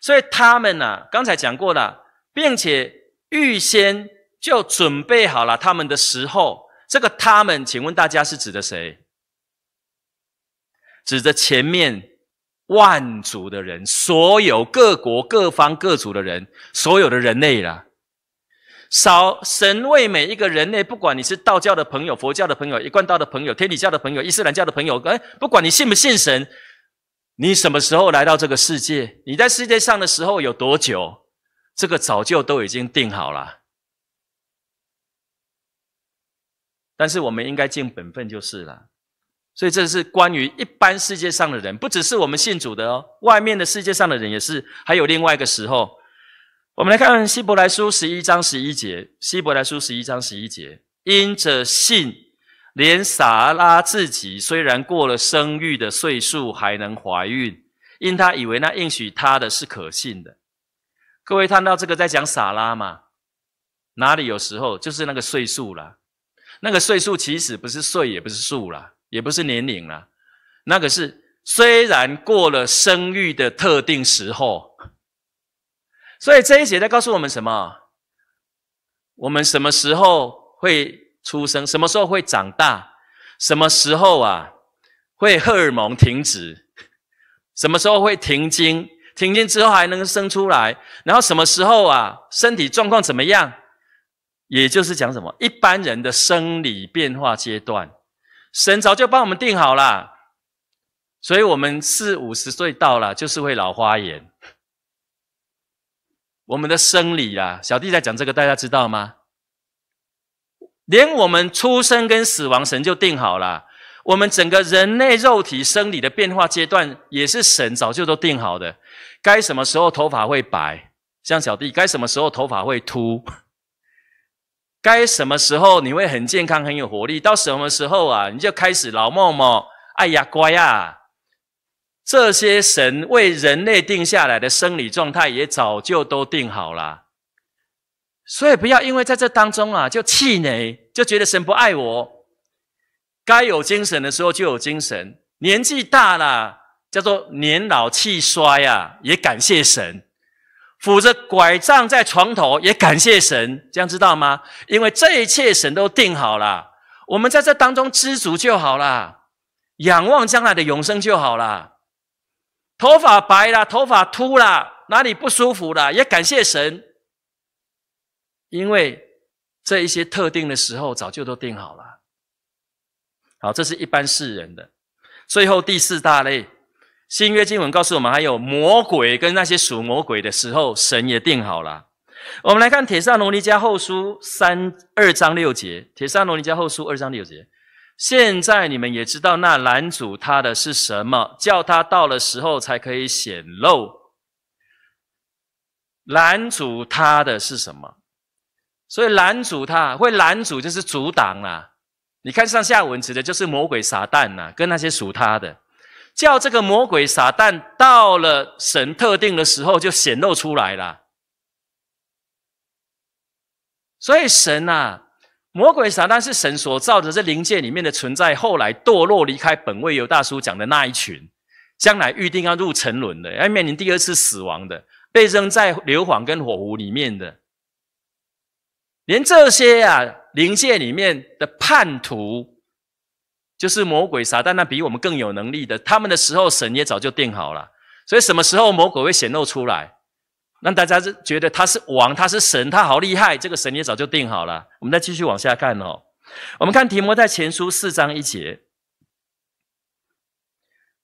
所以他们呢，刚才讲过了，并且预先。就准备好了他们的时候，这个他们，请问大家是指的谁？指着前面万族的人，所有各国、各方、各族的人，所有的人类了。神为每一个人类，不管你是道教的朋友、佛教的朋友、一贯道的朋友、天理教的朋友、伊斯兰教的朋友，哎，不管你信不信神，你什么时候来到这个世界？你在世界上的时候有多久？这个早就都已经定好了。但是我们应该尽本分就是了，所以这是关于一般世界上的人，不只是我们信主的哦，外面的世界上的人也是。还有另外一个时候，我们来看希伯来书十一章十一节。希伯来书十一章十一节，因着信，连撒拉自己虽然过了生育的岁数，还能怀孕，因他以为那应许他的是可信的。各位看到这个在讲撒拉嘛？哪里有时候就是那个岁数了。那个岁数其实不是岁，也不是数了，也不是年龄了。那个是虽然过了生育的特定时候，所以这一节在告诉我们什么？我们什么时候会出生？什么时候会长大？什么时候啊会荷尔蒙停止？什么时候会停经？停经之后还能生出来？然后什么时候啊身体状况怎么样？也就是讲什么，一般人的生理变化阶段，神早就帮我们定好了。所以，我们四五十岁到了，就是会老花眼。我们的生理啊，小弟在讲这个，大家知道吗？连我们出生跟死亡，神就定好了。我们整个人类肉体生理的变化阶段，也是神早就都定好的。该什么时候头发会白，像小弟；该什么时候头发会秃。该什么时候你会很健康、很有活力？到什么时候啊，你就开始老默默，哎呀，乖啊！这些神为人类定下来的生理状态，也早就都定好了。所以不要因为在这当中啊，就气馁，就觉得神不爱我。该有精神的时候就有精神，年纪大了，叫做年老气衰啊，也感谢神。扶着拐杖在床头，也感谢神，这样知道吗？因为这一切神都定好了，我们在这当中知足就好了，仰望将来的永生就好了。头发白了，头发秃了，哪里不舒服了，也感谢神，因为这一些特定的时候早就都定好了。好，这是一般世人的最后第四大类。新约经文告诉我们，还有魔鬼跟那些属魔鬼的时候，神也定好了。我们来看《铁扇奴隶迦后书》三二章六节，《铁扇奴隶迦后书》二章六节。现在你们也知道，那拦阻他的是什么？叫他到了时候才可以显露。拦阻他的是什么？所以拦阻他会拦阻，就是阻挡啦。你看上下文指的就是魔鬼撒但呐，跟那些属他的。叫这个魔鬼撒旦到了神特定的时候就显露出来了，所以神啊，魔鬼撒旦是神所造的这灵界里面的存在，后来堕落离开本位，有大叔讲的那一群，将来预定要入沉沦的，要面临第二次死亡的，被扔在硫磺跟火湖里面的，连这些啊灵界里面的叛徒。就是魔鬼撒，旦那比我们更有能力的，他们的时候，神也早就定好了。所以什么时候魔鬼会显露出来，让大家是觉得他是王，他是神，他好厉害。这个神也早就定好了。我们再继续往下看哦。我们看提摩在前书四章一节，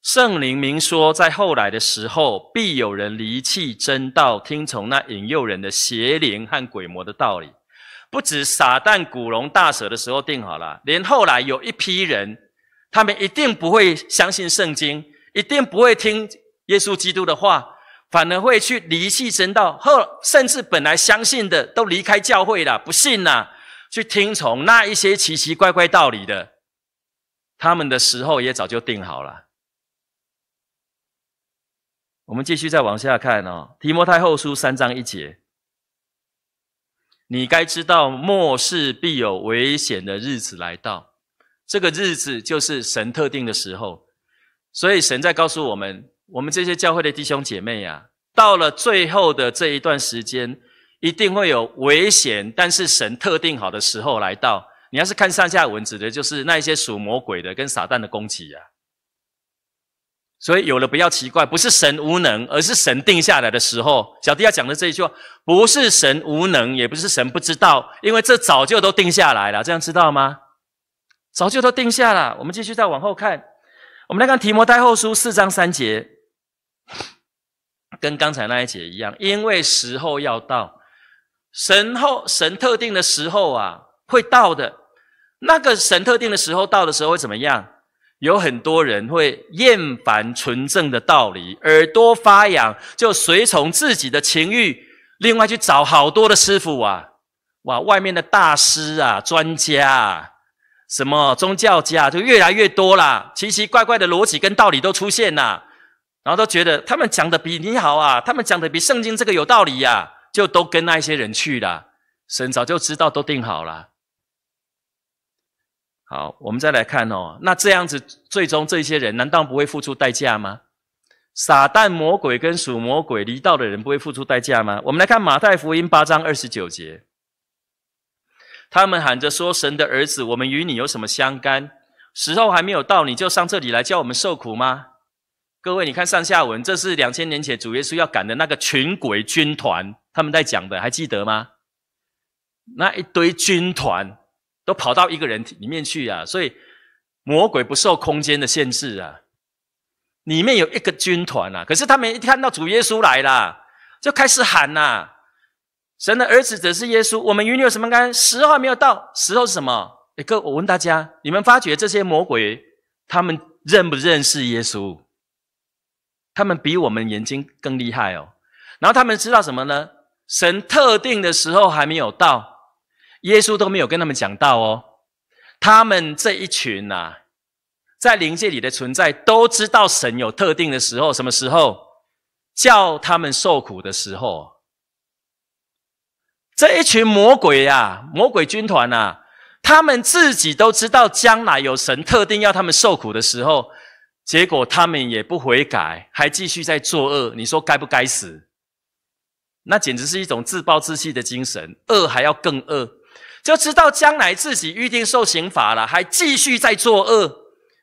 圣灵明说，在后来的时候，必有人离弃真道，听从那引诱人的邪灵和鬼魔的道理。不止撒旦、古龙大蛇的时候定好了，连后来有一批人。他们一定不会相信圣经，一定不会听耶稣基督的话，反而会去离弃真道，或甚至本来相信的都离开教会了，不信了，去听从那一些奇奇怪怪道理的。他们的时候也早就定好了。我们继续再往下看哦，《提摩太后书》三章一节，你该知道末世必有危险的日子来到。这个日子就是神特定的时候，所以神在告诉我们，我们这些教会的弟兄姐妹呀，到了最后的这一段时间，一定会有危险。但是神特定好的时候来到，你要是看上下文，指的就是那一些属魔鬼的跟撒旦的攻击呀。所以有了不要奇怪，不是神无能，而是神定下来的时候。小弟要讲的这一句话，不是神无能，也不是神不知道，因为这早就都定下来了，这样知道吗？早就都定下了。我们继续再往后看，我们来看提摩太后书四章三节，跟刚才那一节一样，因为时候要到，神后神特定的时候啊，会到的。那个神特定的时候到的时候会怎么样？有很多人会厌烦纯正的道理，耳朵发痒，就随从自己的情欲，另外去找好多的师傅啊，哇，外面的大师啊，专家啊。什么宗教家就越来越多啦，奇奇怪怪的逻辑跟道理都出现啦，然后都觉得他们讲的比你好啊，他们讲的比圣经这个有道理呀，就都跟那一些人去了。神早就知道，都定好了。好，我们再来看哦，那这样子，最终这些人难道不会付出代价吗？傻蛋、魔鬼跟属魔鬼离道的人不会付出代价吗？我们来看马太福音八章二十九节。他们喊着说：“神的儿子，我们与你有什么相干？时候还没有到，你就上这里来叫我们受苦吗？”各位，你看上下文，这是两千年前主耶稣要赶的那个群鬼军团，他们在讲的，还记得吗？那一堆军团都跑到一个人里面去啊，所以魔鬼不受空间的限制啊。里面有一个军团啊，可是他们一看到主耶稣来了，就开始喊呐。神的儿子则是耶稣。我们与你有什么干？时候还没有到，时候是什么？哥，我问大家，你们发觉这些魔鬼，他们认不认识耶稣？他们比我们眼睛更厉害哦。然后他们知道什么呢？神特定的时候还没有到，耶稣都没有跟他们讲到哦。他们这一群呐，在灵界里的存在，都知道神有特定的时候，什么时候叫他们受苦的时候。这一群魔鬼呀，魔鬼军团呐，他们自己都知道将来有神特定要他们受苦的时候，结果他们也不悔改，还继续在作恶。你说该不该死？那简直是一种自暴自弃的精神，恶还要更恶，就知道将来自己预定受刑罚了，还继续在作恶。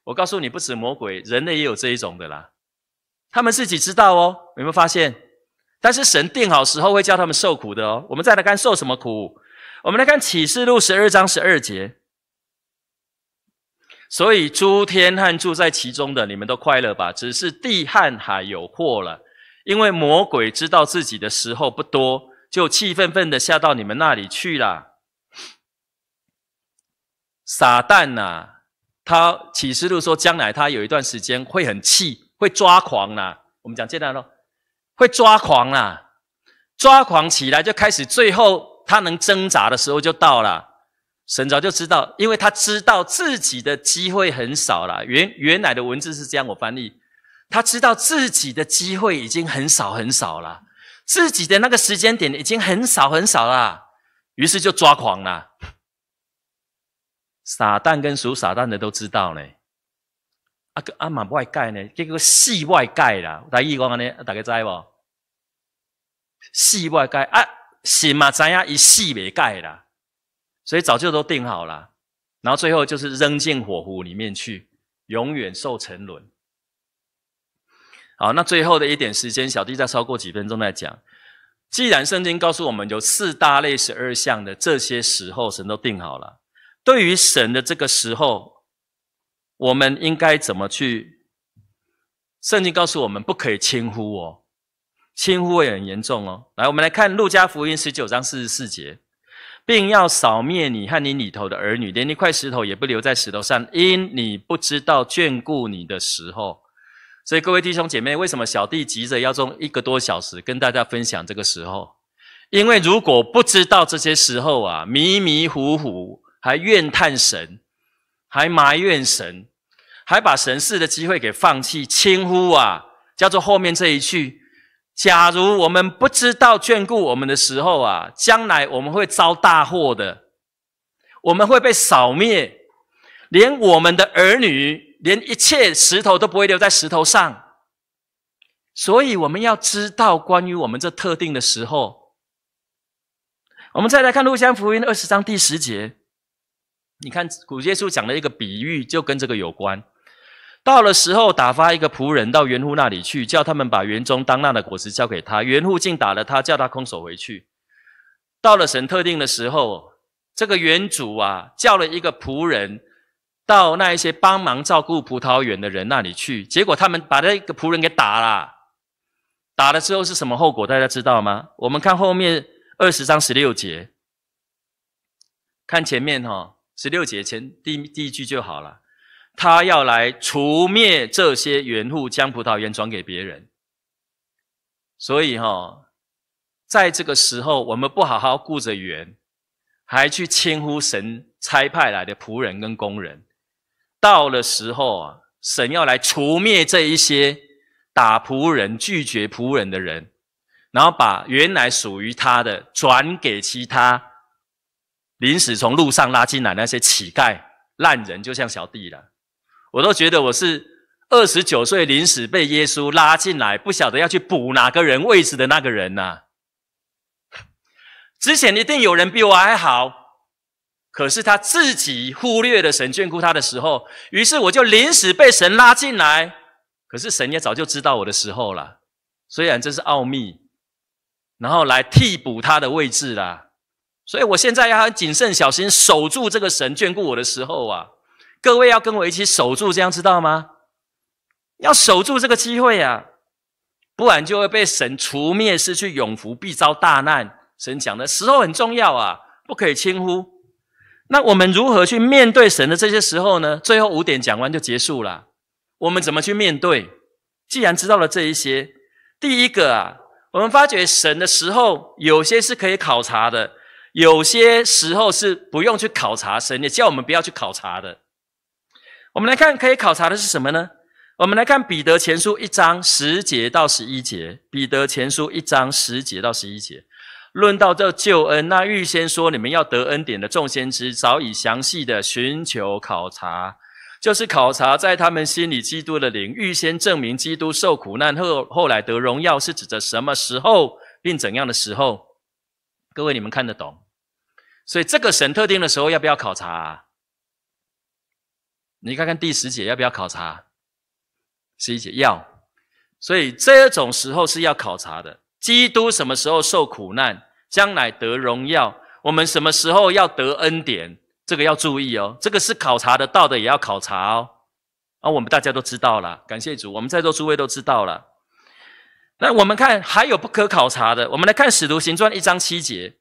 我告诉你，不止魔鬼，人类也有这一种的啦。他们自己知道哦，有没有发现？但是神定好时候会叫他们受苦的哦。我们再来看受什么苦。我们来看启示录十二章十二节。所以诸天和住在其中的，你们都快乐吧？只是地和海有祸了，因为魔鬼知道自己的时候不多，就气愤愤的下到你们那里去了。撒旦呐，他启示录说将来他有一段时间会很气，会抓狂呐。我们讲接下来喽。会抓狂啦，抓狂起来就开始，最后他能挣扎的时候就到了。神早就知道，因为他知道自己的机会很少了。原原来的文字是这样，我翻译。他知道自己的机会已经很少很少了，自己的那个时间点已经很少很少了，于是就抓狂了。撒旦跟属撒旦的都知道呢。啊！啊！蛮外盖呢，这个系外盖啦。大意讲安尼，大家知无？系外盖啊，神嘛知呀，系系外盖啦。所以早就都定好了，然后最后就是扔进火湖里面去，永远受沉沦。好，那最后的一点时间，小弟再超过几分钟再讲。既然圣经告诉我们有四大类十二项的这些时候，神都定好了。对于神的这个时候。我们应该怎么去？圣经告诉我们，不可以轻忽哦，轻忽也很严重哦。来，我们来看《路加福音》十九章四十四节，并要扫灭你和你里头的儿女，连一块石头也不留在石头上，因你不知道眷顾你的时候。所以，各位弟兄姐妹，为什么小弟急着要用一个多小时跟大家分享这个时候？因为如果不知道这些时候啊，迷迷糊糊还怨叹神。还埋怨神，还把神事的机会给放弃，轻忽啊！叫做后面这一句：假如我们不知道眷顾我们的时候啊，将来我们会遭大祸的，我们会被扫灭，连我们的儿女，连一切石头都不会留在石头上。所以我们要知道关于我们这特定的时候。我们再来看路加福音二十章第十节。你看古籍书讲了一个比喻，就跟这个有关。到了时候，打发一个仆人到园户那里去，叫他们把园中当纳的果实交给他。园户竟打了他，叫他空手回去。到了神特定的时候，这个园主啊，叫了一个仆人到那一些帮忙照顾葡萄园的人那里去，结果他们把那个仆人给打了。打了之后是什么后果？大家知道吗？我们看后面二十章十六节，看前面哈。十六节前第第一句就好了，他要来除灭这些园户，将葡萄园转给别人。所以哈，在这个时候，我们不好好顾着园，还去轻呼神差派来的仆人跟工人。到了时候啊，神要来除灭这一些打仆人拒绝仆人的人，然后把原来属于他的转给其他。临时从路上拉进来那些乞丐烂人，就像小弟了。我都觉得我是二十九岁临时被耶稣拉进来，不晓得要去补哪个人位置的那个人呐。*laughs* 之前一定有人比我还好，可是他自己忽略了神眷顾他的时候，于是我就临时被神拉进来。可是神也早就知道我的时候了，虽然这是奥秘，然后来替补他的位置啦。所以我现在要谨慎小心守住这个神眷顾我的时候啊，各位要跟我一起守住，这样知道吗？要守住这个机会啊，不然就会被神除灭，失去永福，必遭大难。神讲的时候很重要啊，不可以轻忽。那我们如何去面对神的这些时候呢？最后五点讲完就结束了，我们怎么去面对？既然知道了这一些，第一个啊，我们发觉神的时候，有些是可以考察的。有些时候是不用去考察神，也叫我们不要去考察的。我们来看，可以考察的是什么呢？我们来看《彼得前书》一章十节到十一节，《彼得前书》一章十节到十一节，论到这救恩，那预先说你们要得恩典的众先知，早已详细的寻求考察，就是考察在他们心里基督的灵，预先证明基督受苦难后，后来得荣耀是指着什么时候，并怎样的时候。各位，你们看得懂？所以这个神特定的时候要不要考察？你看看第十节要不要考察？十一节要，所以这种时候是要考察的。基督什么时候受苦难，将来得荣耀？我们什么时候要得恩典？这个要注意哦，这个是考察的，道的，也要考察哦。啊，我们大家都知道了，感谢主，我们在座诸位都知道了。那我们看还有不可考察的，我们来看《使徒行传》一章七节。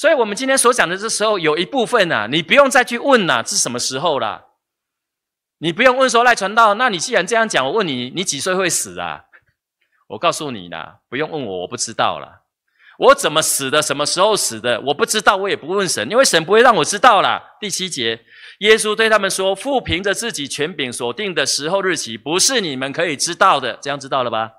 所以我们今天所讲的这时候有一部分呢，你不用再去问了，是什么时候了？你不用问说赖传道，那你既然这样讲，我问你，你几岁会死啊？我告诉你啦，不用问我，我不知道啦。我怎么死的？什么时候死的？我不知道，我也不问神，因为神不会让我知道啦。第七节，耶稣对他们说：“父凭着自己权柄所定的时候日期，不是你们可以知道的。”这样知道了吧？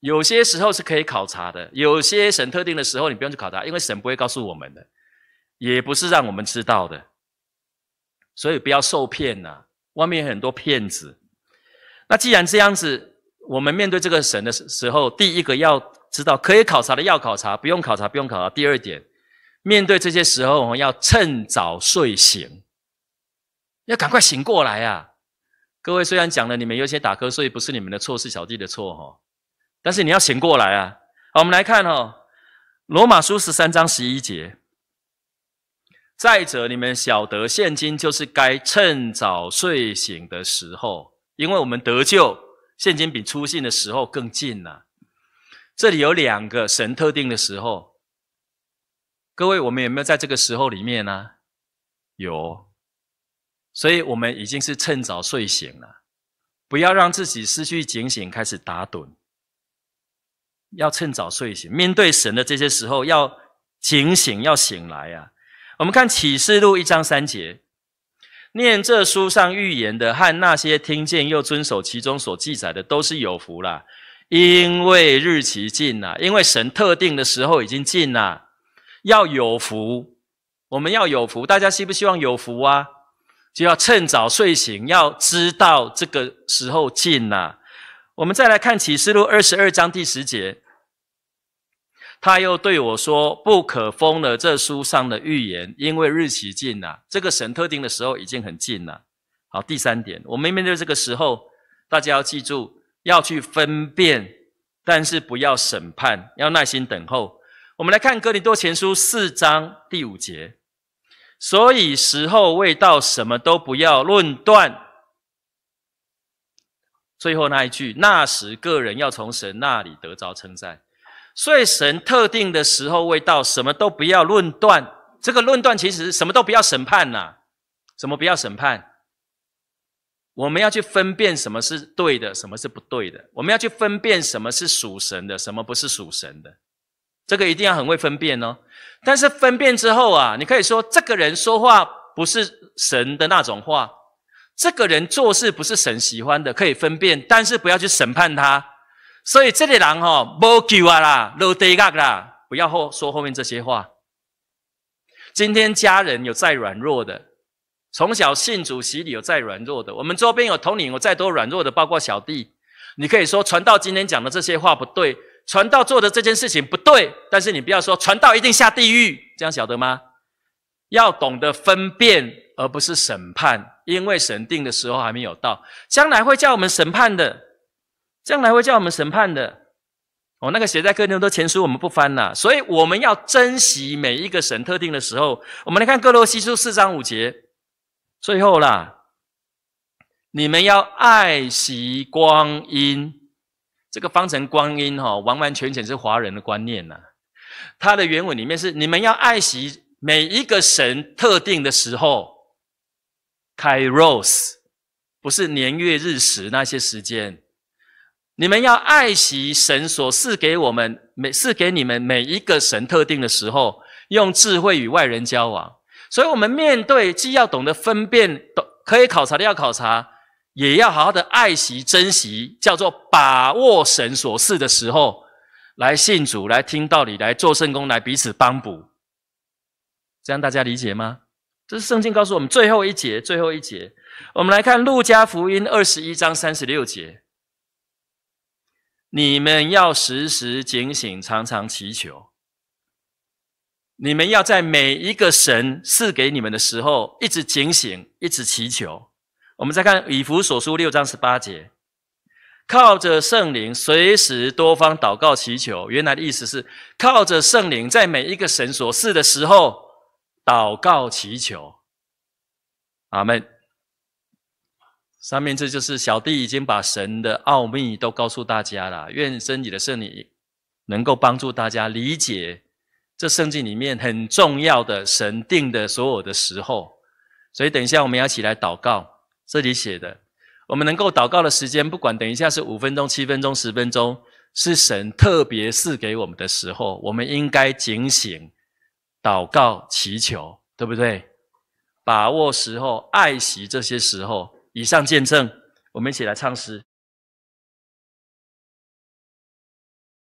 有些时候是可以考察的，有些神特定的时候你不用去考察，因为神不会告诉我们的，也不是让我们知道的，所以不要受骗呐。外面有很多骗子。那既然这样子，我们面对这个神的时时候，第一个要知道可以考察的要考察，不用考察不用考察。第二点，面对这些时候，我要趁早睡醒，要赶快醒过来啊！各位虽然讲了，你们有些打瞌睡，不是你们的错，是小弟的错哈。但是你要醒过来啊！我们来看哦，《罗马书》十三章十一节。再者，你们晓得，现今就是该趁早睡醒的时候，因为我们得救，现今比出信的时候更近了。这里有两个神特定的时候，各位，我们有没有在这个时候里面呢？有，所以我们已经是趁早睡醒了，不要让自己失去警醒，开始打盹。要趁早睡醒，面对神的这些时候要警醒，要醒来呀。我们看启示录一章三节，念这书上预言的和那些听见又遵守其中所记载的，都是有福啦。因为日期近了，因为神特定的时候已经近了。要有福，我们要有福。大家希不希望有福啊？就要趁早睡醒，要知道这个时候近了。我们再来看启示录二十二章第十节，他又对我说：“不可封了这书上的预言，因为日期近了。这个神特定的时候已经很近了。”好，第三点，我们面对这个时候，大家要记住，要去分辨，但是不要审判，要耐心等候。我们来看哥林多前书四章第五节，所以时候未到，什么都不要论断。最后那一句，那时个人要从神那里得着称赞，所以神特定的时候未到，什么都不要论断。这个论断其实什么都不要审判呐，什么不要审判？我们要去分辨什么是对的，什么是不对的？我们要去分辨什么是属神的，什么不是属神的？这个一定要很会分辨哦。但是分辨之后啊，你可以说这个人说话不是神的那种话。这个人做事不是神喜欢的，可以分辨，但是不要去审判他。所以这类人哈，无救啊啦，落地脚啦，不要后说后面这些话。今天家人有再软弱的，从小信主洗礼有再软弱的，我们周边有同领有再多软弱的，包括小弟，你可以说传道今天讲的这些话不对，传道做的这件事情不对，但是你不要说传道一定下地狱，这样晓得吗？要懂得分辨。而不是审判，因为审定的时候还没有到，将来会叫我们审判的，将来会叫我们审判的。哦，那个写在哥牛都前书我们不翻了，所以我们要珍惜每一个神特定的时候。我们来看哥罗西书四章五节，最后啦，你们要爱惜光阴。这个方程光阴哈，完完全全是华人的观念呐。它的原文里面是你们要爱惜每一个神特定的时候。k i r o s 不是年月日时那些时间，你们要爱惜神所赐给我们每赐给你们每一个神特定的时候，用智慧与外人交往。所以，我们面对既要懂得分辨，懂可以考察的要考察，也要好好的爱惜珍惜，叫做把握神所赐的时候，来信主，来听道理，来做圣功、来彼此帮补。这样大家理解吗？这是圣经告诉我们最后一节，最后一节，我们来看路加福音二十一章三十六节，你们要时时警醒，常常祈求。你们要在每一个神赐给你们的时候，一直警醒，一直祈求。我们再看以弗所书六章十八节，靠着圣灵，随时多方祷告祈求。原来的意思是靠着圣灵，在每一个神所赐的时候。祷告祈求，阿门。上面这就是小弟已经把神的奥秘都告诉大家了。愿真理的圣灵能够帮助大家理解这圣经里面很重要的神定的所有的时候。所以等一下我们要起来祷告。这里写的，我们能够祷告的时间，不管等一下是五分钟、七分钟、十分钟，是神特别赐给我们的时候，我们应该警醒。祷告、祈求，对不对？把握时候，爱惜这些时候。以上见证，我们一起来唱诗。